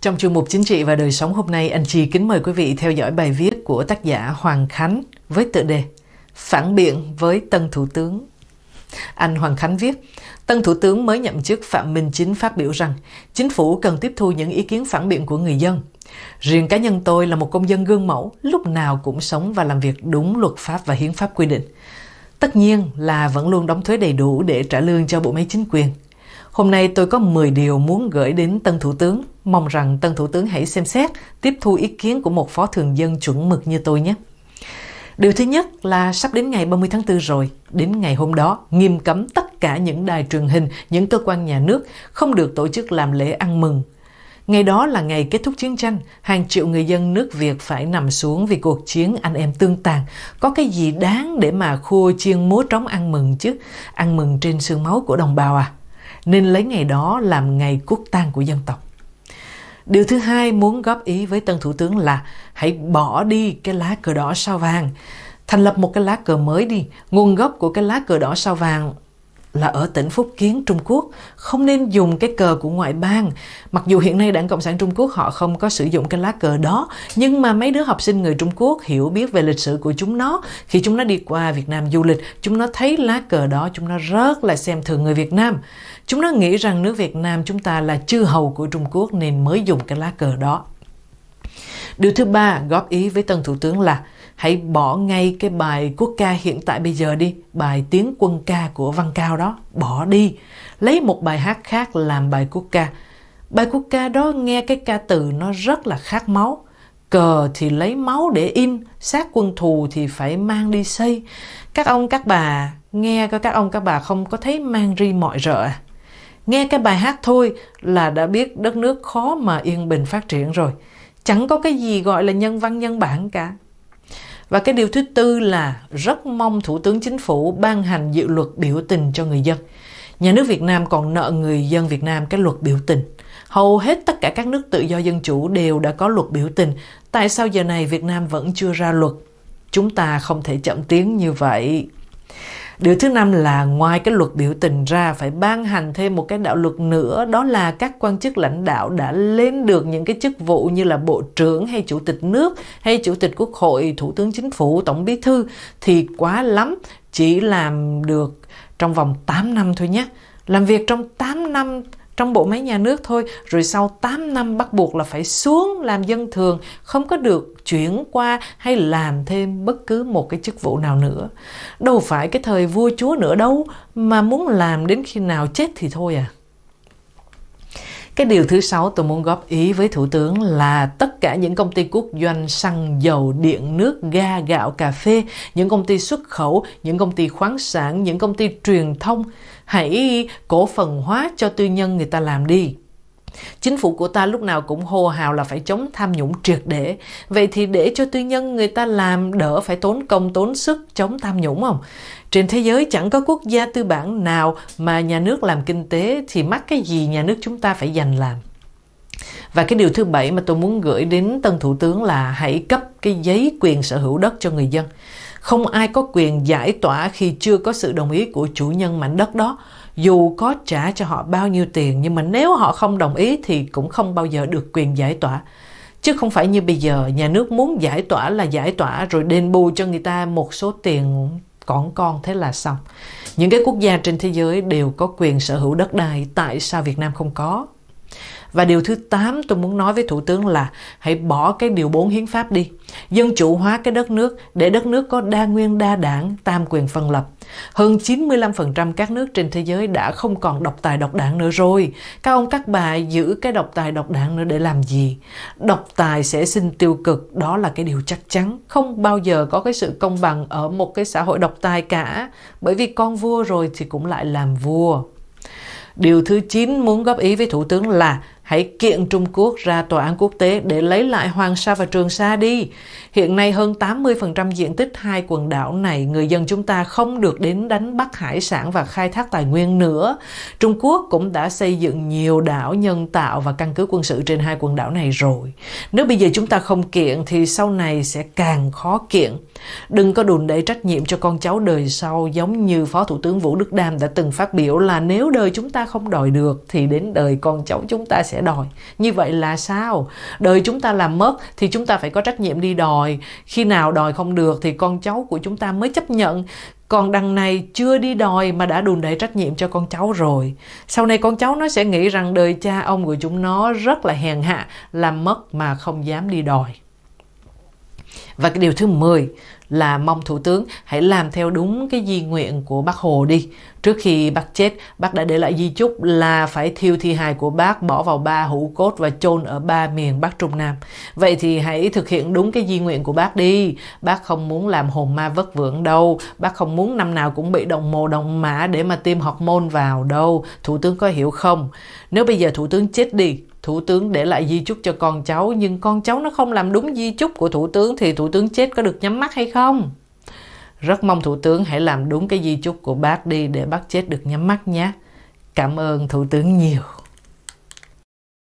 Trong chương mục chính trị và đời sống hôm nay, anh Chi kính mời quý vị theo dõi bài viết của tác giả Hoàng Khánh với tựa đề Phản biện với Tân Thủ tướng. Anh Hoàng Khánh viết, Tân Thủ tướng mới nhậm chức Phạm Minh Chính phát biểu rằng chính phủ cần tiếp thu những ý kiến phản biện của người dân Riêng cá nhân tôi là một công dân gương mẫu, lúc nào cũng sống và làm việc đúng luật pháp và hiến pháp quy định. Tất nhiên là vẫn luôn đóng thuế đầy đủ để trả lương cho bộ máy chính quyền. Hôm nay tôi có 10 điều muốn gửi đến tân thủ tướng, mong rằng tân thủ tướng hãy xem xét, tiếp thu ý kiến của một phó thường dân chuẩn mực như tôi nhé. Điều thứ nhất là sắp đến ngày 30 tháng 4 rồi, đến ngày hôm đó nghiêm cấm tất cả những đài truyền hình, những cơ quan nhà nước không được tổ chức làm lễ ăn mừng Ngày đó là ngày kết thúc chiến tranh, hàng triệu người dân nước Việt phải nằm xuống vì cuộc chiến anh em tương tàn. Có cái gì đáng để mà khua chiên múa trống ăn mừng chứ? Ăn mừng trên xương máu của đồng bào à? Nên lấy ngày đó làm ngày quốc tang của dân tộc. Điều thứ hai muốn góp ý với tân thủ tướng là hãy bỏ đi cái lá cờ đỏ sao vàng. Thành lập một cái lá cờ mới đi. Nguồn gốc của cái lá cờ đỏ sao vàng là ở tỉnh Phúc Kiến, Trung Quốc, không nên dùng cái cờ của ngoại bang. Mặc dù hiện nay Đảng Cộng sản Trung Quốc họ không có sử dụng cái lá cờ đó, nhưng mà mấy đứa học sinh người Trung Quốc hiểu biết về lịch sử của chúng nó. Khi chúng nó đi qua Việt Nam du lịch, chúng nó thấy lá cờ đó, chúng nó rất là xem thường người Việt Nam. Chúng nó nghĩ rằng nước Việt Nam chúng ta là chư hầu của Trung Quốc nên mới dùng cái lá cờ đó. Điều thứ ba góp ý với Tân Thủ tướng là hãy bỏ ngay cái bài quốc ca hiện tại bây giờ đi bài tiếng quân ca của văn cao đó bỏ đi lấy một bài hát khác làm bài quốc ca bài quốc ca đó nghe cái ca từ nó rất là khát máu cờ thì lấy máu để in xác quân thù thì phải mang đi xây các ông các bà nghe coi các ông các bà không có thấy mang ri mọi rợ à nghe cái bài hát thôi là đã biết đất nước khó mà yên bình phát triển rồi chẳng có cái gì gọi là nhân văn nhân bản cả và cái điều thứ tư là rất mong Thủ tướng Chính phủ ban hành dự luật biểu tình cho người dân. Nhà nước Việt Nam còn nợ người dân Việt Nam cái luật biểu tình. Hầu hết tất cả các nước tự do dân chủ đều đã có luật biểu tình. Tại sao giờ này Việt Nam vẫn chưa ra luật? Chúng ta không thể chậm tiếng như vậy. Điều thứ năm là ngoài cái luật biểu tình ra phải ban hành thêm một cái đạo luật nữa đó là các quan chức lãnh đạo đã lên được những cái chức vụ như là bộ trưởng hay chủ tịch nước hay chủ tịch quốc hội, thủ tướng chính phủ, tổng bí thư thì quá lắm chỉ làm được trong vòng 8 năm thôi nhé. Làm việc trong 8 năm trong bộ máy nhà nước thôi rồi sau 8 năm bắt buộc là phải xuống làm dân thường không có được chuyển qua hay làm thêm bất cứ một cái chức vụ nào nữa đâu phải cái thời vua chúa nữa đâu mà muốn làm đến khi nào chết thì thôi à cái điều thứ sáu tôi muốn góp ý với Thủ tướng là tất cả những công ty quốc doanh xăng dầu, điện, nước, ga, gạo, cà phê, những công ty xuất khẩu, những công ty khoáng sản, những công ty truyền thông, hãy cổ phần hóa cho tư nhân người ta làm đi Chính phủ của ta lúc nào cũng hô hào là phải chống tham nhũng triệt để. Vậy thì để cho tư nhân người ta làm đỡ phải tốn công tốn sức chống tham nhũng không? Trên thế giới chẳng có quốc gia tư bản nào mà nhà nước làm kinh tế thì mắc cái gì nhà nước chúng ta phải dành làm. Và cái điều thứ bảy mà tôi muốn gửi đến tân thủ tướng là hãy cấp cái giấy quyền sở hữu đất cho người dân. Không ai có quyền giải tỏa khi chưa có sự đồng ý của chủ nhân mảnh đất đó dù có trả cho họ bao nhiêu tiền nhưng mà nếu họ không đồng ý thì cũng không bao giờ được quyền giải tỏa chứ không phải như bây giờ nhà nước muốn giải tỏa là giải tỏa rồi đền bù cho người ta một số tiền còn con thế là xong những cái quốc gia trên thế giới đều có quyền sở hữu đất đai tại sao việt nam không có và điều thứ 8 tôi muốn nói với Thủ tướng là hãy bỏ cái điều 4 hiến pháp đi. Dân chủ hóa cái đất nước để đất nước có đa nguyên đa đảng, tam quyền phân lập. Hơn 95% các nước trên thế giới đã không còn độc tài độc đảng nữa rồi. Các ông các bà giữ cái độc tài độc đảng nữa để làm gì? Độc tài sẽ sinh tiêu cực, đó là cái điều chắc chắn. Không bao giờ có cái sự công bằng ở một cái xã hội độc tài cả. Bởi vì con vua rồi thì cũng lại làm vua. Điều thứ 9 muốn góp ý với Thủ tướng là Hãy kiện Trung Quốc ra tòa án quốc tế để lấy lại Hoàng Sa và Trường Sa đi. Hiện nay hơn 80% diện tích hai quần đảo này, người dân chúng ta không được đến đánh bắt hải sản và khai thác tài nguyên nữa. Trung Quốc cũng đã xây dựng nhiều đảo nhân tạo và căn cứ quân sự trên hai quần đảo này rồi. Nếu bây giờ chúng ta không kiện thì sau này sẽ càng khó kiện. Đừng có đùn đẩy trách nhiệm cho con cháu đời sau giống như Phó Thủ tướng Vũ Đức Đam đã từng phát biểu là nếu đời chúng ta không đòi được thì đến đời con cháu chúng ta sẽ sẽ đòi như vậy là sao đời chúng ta làm mất thì chúng ta phải có trách nhiệm đi đòi khi nào đòi không được thì con cháu của chúng ta mới chấp nhận còn đằng này chưa đi đòi mà đã đùn đẩy trách nhiệm cho con cháu rồi sau này con cháu nó sẽ nghĩ rằng đời cha ông của chúng nó rất là hèn hạ làm mất mà không dám đi đòi và cái điều thứ 10 là mong Thủ tướng hãy làm theo đúng cái di nguyện của bác Hồ đi. Trước khi bác chết, bác đã để lại di chúc là phải thiêu thi hài của bác bỏ vào ba hũ cốt và chôn ở ba miền Bắc Trung Nam. Vậy thì hãy thực hiện đúng cái di nguyện của bác đi. Bác không muốn làm hồn ma vất vưởng đâu. Bác không muốn năm nào cũng bị đồng mồ đồng mã để mà tiêm học môn vào đâu. Thủ tướng có hiểu không? Nếu bây giờ Thủ tướng chết đi, thủ tướng để lại di chúc cho con cháu nhưng con cháu nó không làm đúng di chúc của thủ tướng thì thủ tướng chết có được nhắm mắt hay không rất mong thủ tướng hãy làm đúng cái di chúc của bác đi để bác chết được nhắm mắt nhé cảm ơn thủ tướng nhiều